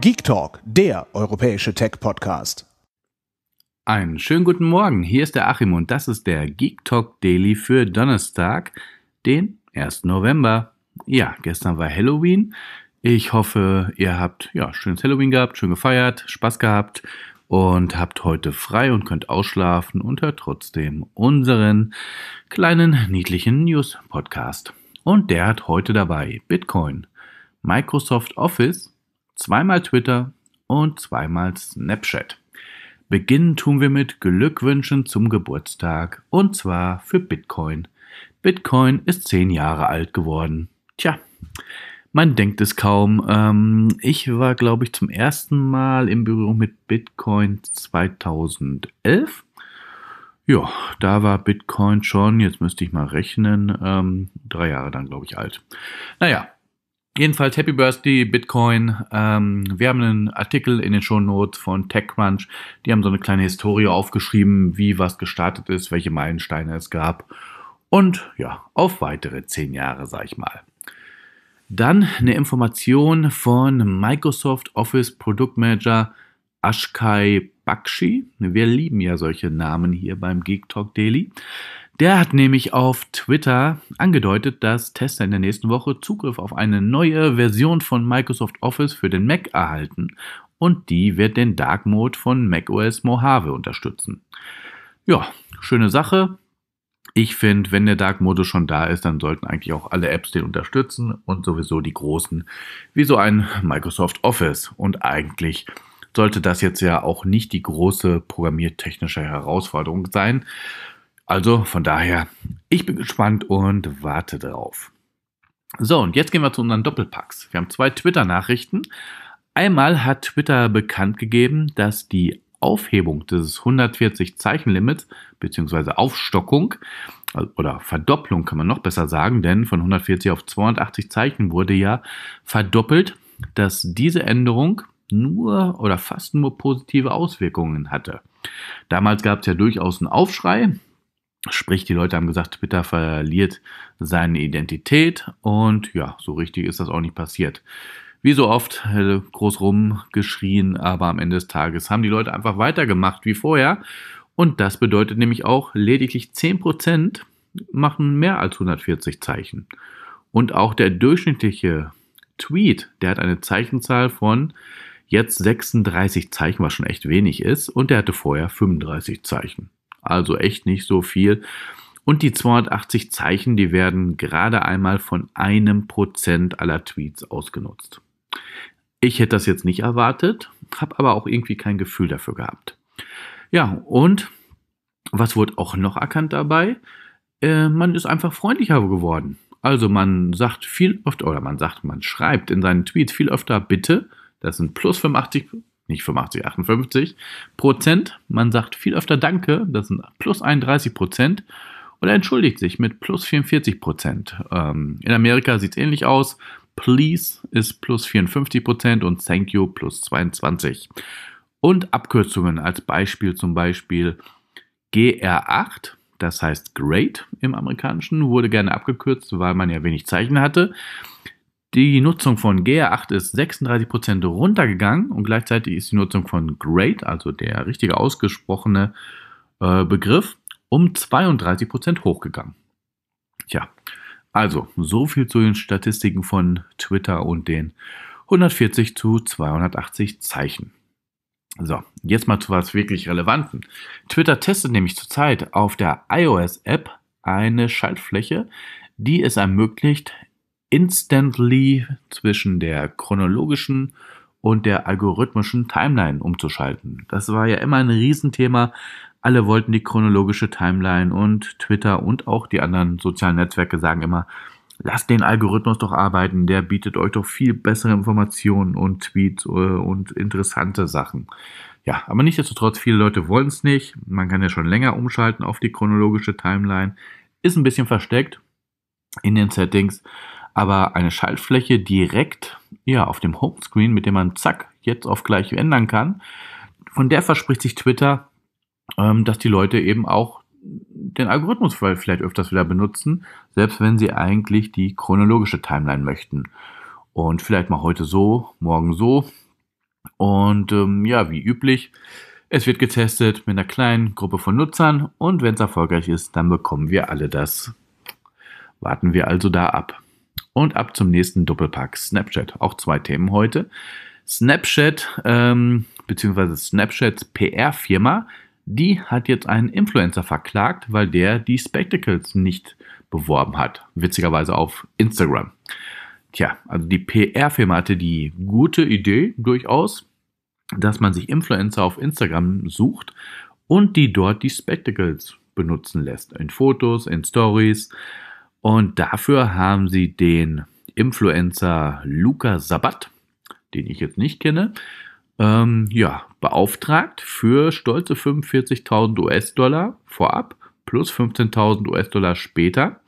Geek Talk, der europäische Tech-Podcast. Einen schönen guten Morgen, hier ist der Achim und das ist der Geek Talk Daily für Donnerstag, den 1. November. Ja, gestern war Halloween. Ich hoffe, ihr habt ja schönes Halloween gehabt, schön gefeiert, Spaß gehabt und habt heute frei und könnt ausschlafen und hört trotzdem unseren kleinen niedlichen News Podcast. Und der hat heute dabei Bitcoin, Microsoft Office zweimal Twitter und zweimal Snapchat. Beginnen tun wir mit Glückwünschen zum Geburtstag und zwar für Bitcoin. Bitcoin ist zehn Jahre alt geworden. Tja, man denkt es kaum. Ähm, ich war, glaube ich, zum ersten Mal im Berührung mit Bitcoin 2011. Ja, da war Bitcoin schon, jetzt müsste ich mal rechnen, ähm, drei Jahre dann, glaube ich, alt. Naja, Jedenfalls Happy Birthday Bitcoin. Ähm, wir haben einen Artikel in den Show Notes von TechCrunch. Die haben so eine kleine Historie aufgeschrieben, wie was gestartet ist, welche Meilensteine es gab. Und ja, auf weitere zehn Jahre, sag ich mal. Dann eine Information von Microsoft Office Produktmanager Ashkai Bakshi. Wir lieben ja solche Namen hier beim Geek Talk Daily. Der hat nämlich auf Twitter angedeutet, dass Tester in der nächsten Woche Zugriff auf eine neue Version von Microsoft Office für den Mac erhalten und die wird den Dark Mode von macOS Mojave unterstützen. Ja, schöne Sache. Ich finde, wenn der Dark Mode schon da ist, dann sollten eigentlich auch alle Apps den unterstützen und sowieso die großen, wie so ein Microsoft Office. Und eigentlich sollte das jetzt ja auch nicht die große programmiertechnische Herausforderung sein, also von daher, ich bin gespannt und warte drauf. So, und jetzt gehen wir zu unseren Doppelpacks. Wir haben zwei Twitter-Nachrichten. Einmal hat Twitter bekannt gegeben, dass die Aufhebung des 140 Zeichen Limits bzw. Aufstockung also, oder Verdopplung kann man noch besser sagen, denn von 140 auf 280 Zeichen wurde ja verdoppelt, dass diese Änderung nur oder fast nur positive Auswirkungen hatte. Damals gab es ja durchaus einen Aufschrei, Sprich, die Leute haben gesagt, Twitter verliert seine Identität und ja, so richtig ist das auch nicht passiert. Wie so oft äh, groß rumgeschrien, aber am Ende des Tages haben die Leute einfach weitergemacht wie vorher. Und das bedeutet nämlich auch, lediglich 10% machen mehr als 140 Zeichen. Und auch der durchschnittliche Tweet, der hat eine Zeichenzahl von jetzt 36 Zeichen, was schon echt wenig ist, und der hatte vorher 35 Zeichen also echt nicht so viel. Und die 280 Zeichen, die werden gerade einmal von einem Prozent aller Tweets ausgenutzt. Ich hätte das jetzt nicht erwartet, habe aber auch irgendwie kein Gefühl dafür gehabt. Ja, und was wurde auch noch erkannt dabei? Äh, man ist einfach freundlicher geworden. Also man sagt viel öfter, oder man sagt, man schreibt in seinen Tweets viel öfter bitte, das sind plus 85 nicht 85, 58 Prozent. Man sagt viel öfter Danke, das sind plus 31 Prozent. Oder entschuldigt sich mit plus 44 Prozent. Ähm, in Amerika sieht es ähnlich aus. Please ist plus 54 Prozent und Thank you plus 22. Und Abkürzungen als Beispiel zum Beispiel GR8, das heißt Great im Amerikanischen, wurde gerne abgekürzt, weil man ja wenig Zeichen hatte. Die Nutzung von GR8 ist 36% runtergegangen und gleichzeitig ist die Nutzung von Great, also der richtige ausgesprochene äh, Begriff, um 32% hochgegangen. Tja, also so viel zu den Statistiken von Twitter und den 140 zu 280 Zeichen. So, jetzt mal zu was wirklich Relevanten. Twitter testet nämlich zurzeit auf der iOS-App eine Schaltfläche, die es ermöglicht, instantly zwischen der chronologischen und der algorithmischen Timeline umzuschalten. Das war ja immer ein Riesenthema. Alle wollten die chronologische Timeline und Twitter und auch die anderen sozialen Netzwerke sagen immer, lasst den Algorithmus doch arbeiten, der bietet euch doch viel bessere Informationen und Tweets äh, und interessante Sachen. Ja, aber nichtsdestotrotz, viele Leute wollen es nicht. Man kann ja schon länger umschalten auf die chronologische Timeline. Ist ein bisschen versteckt in den Settings aber eine Schaltfläche direkt ja, auf dem Homescreen, mit dem man zack jetzt auf gleich ändern kann, von der verspricht sich Twitter, ähm, dass die Leute eben auch den Algorithmus vielleicht öfters wieder benutzen, selbst wenn sie eigentlich die chronologische Timeline möchten. Und vielleicht mal heute so, morgen so. Und ähm, ja, wie üblich, es wird getestet mit einer kleinen Gruppe von Nutzern und wenn es erfolgreich ist, dann bekommen wir alle das. Warten wir also da ab und ab zum nächsten Doppelpack Snapchat. Auch zwei Themen heute. Snapchat ähm, bzw. Snapchats PR-Firma, die hat jetzt einen Influencer verklagt, weil der die Spectacles nicht beworben hat. Witzigerweise auf Instagram. Tja, also die PR-Firma hatte die gute Idee durchaus, dass man sich Influencer auf Instagram sucht und die dort die Spectacles benutzen lässt. In Fotos, in Stories und dafür haben sie den Influencer Luca Sabat, den ich jetzt nicht kenne, ähm, ja, beauftragt für stolze 45.000 US-Dollar vorab plus 15.000 US-Dollar später,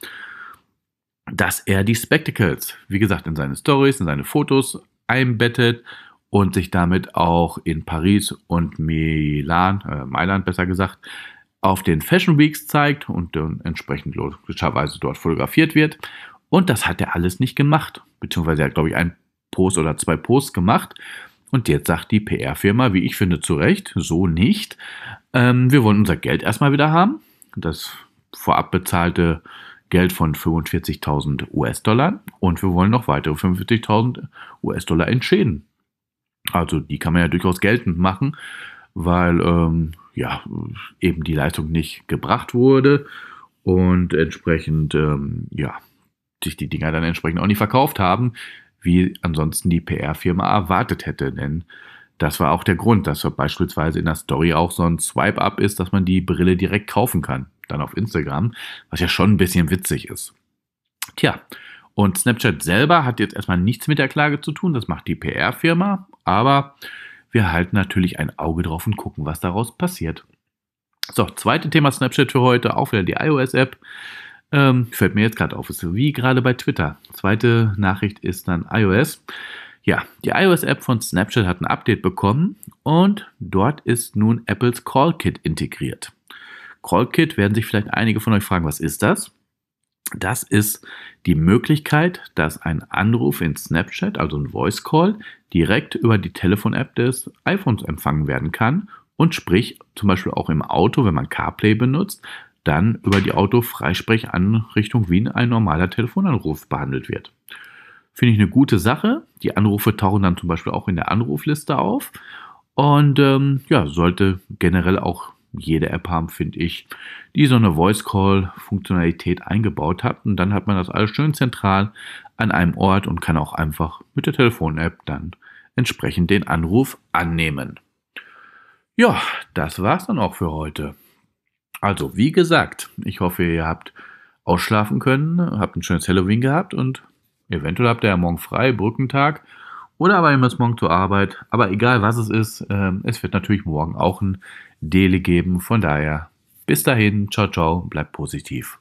dass er die Spectacles, wie gesagt, in seine Stories, in seine Fotos einbettet und sich damit auch in Paris und Milan, äh, Mailand besser gesagt, auf den Fashion Weeks zeigt und dann entsprechend logischerweise dort fotografiert wird. Und das hat er alles nicht gemacht. Beziehungsweise er hat, glaube ich, einen Post oder zwei Posts gemacht. Und jetzt sagt die PR-Firma, wie ich finde, zu Recht, so nicht. Ähm, wir wollen unser Geld erstmal wieder haben. Das vorab bezahlte Geld von 45.000 US-Dollar. Und wir wollen noch weitere 45.000 US-Dollar entschäden. Also die kann man ja durchaus geltend machen, weil ähm, ja, eben die Leistung nicht gebracht wurde und entsprechend, ähm, ja, sich die Dinger dann entsprechend auch nicht verkauft haben, wie ansonsten die PR-Firma erwartet hätte. Denn das war auch der Grund, dass beispielsweise in der Story auch so ein Swipe-Up ist, dass man die Brille direkt kaufen kann, dann auf Instagram, was ja schon ein bisschen witzig ist. Tja, und Snapchat selber hat jetzt erstmal nichts mit der Klage zu tun, das macht die PR-Firma, aber wir halten natürlich ein Auge drauf und gucken, was daraus passiert. So, zweites Thema Snapchat für heute, auch wieder die iOS-App. Ähm, fällt mir jetzt gerade auf, ist wie gerade bei Twitter. Zweite Nachricht ist dann iOS. Ja, die iOS-App von Snapchat hat ein Update bekommen und dort ist nun Apples CallKit integriert. CallKit werden sich vielleicht einige von euch fragen, was ist das? Das ist die Möglichkeit, dass ein Anruf in Snapchat, also ein Voice Call, direkt über die Telefon-App des iPhones empfangen werden kann und sprich zum Beispiel auch im Auto, wenn man CarPlay benutzt, dann über die Autofreisprechanrichtung wie ein normaler Telefonanruf behandelt wird. Finde ich eine gute Sache. Die Anrufe tauchen dann zum Beispiel auch in der Anrufliste auf und ähm, ja, sollte generell auch jede App haben, finde ich, die so eine Voice Call Funktionalität eingebaut hat. Und dann hat man das alles schön zentral an einem Ort und kann auch einfach mit der Telefon-App dann entsprechend den Anruf annehmen. Ja, das war's dann auch für heute. Also, wie gesagt, ich hoffe, ihr habt ausschlafen können, habt ein schönes Halloween gehabt und eventuell habt ihr ja morgen frei, Brückentag. Oder aber ihr müsst morgen zur Arbeit. Aber egal was es ist, ähm, es wird natürlich morgen auch ein Dele geben. Von daher, bis dahin, ciao, ciao, bleibt positiv.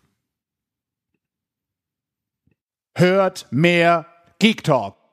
Hört mehr Geek Talk.